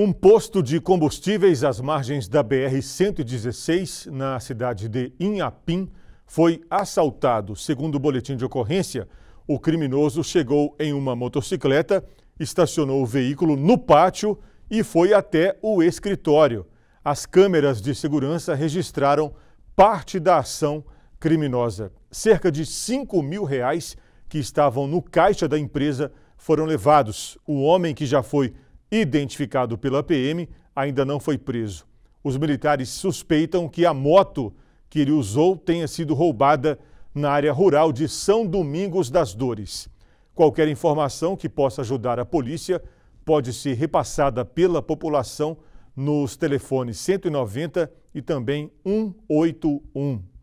Um posto de combustíveis às margens da BR-116, na cidade de Inhapim, foi assaltado. Segundo o boletim de ocorrência, o criminoso chegou em uma motocicleta, estacionou o veículo no pátio e foi até o escritório. As câmeras de segurança registraram parte da ação criminosa. Cerca de 5 mil reais que estavam no caixa da empresa foram levados. O homem que já foi identificado pela PM, ainda não foi preso. Os militares suspeitam que a moto que ele usou tenha sido roubada na área rural de São Domingos das Dores. Qualquer informação que possa ajudar a polícia pode ser repassada pela população nos telefones 190 e também 181.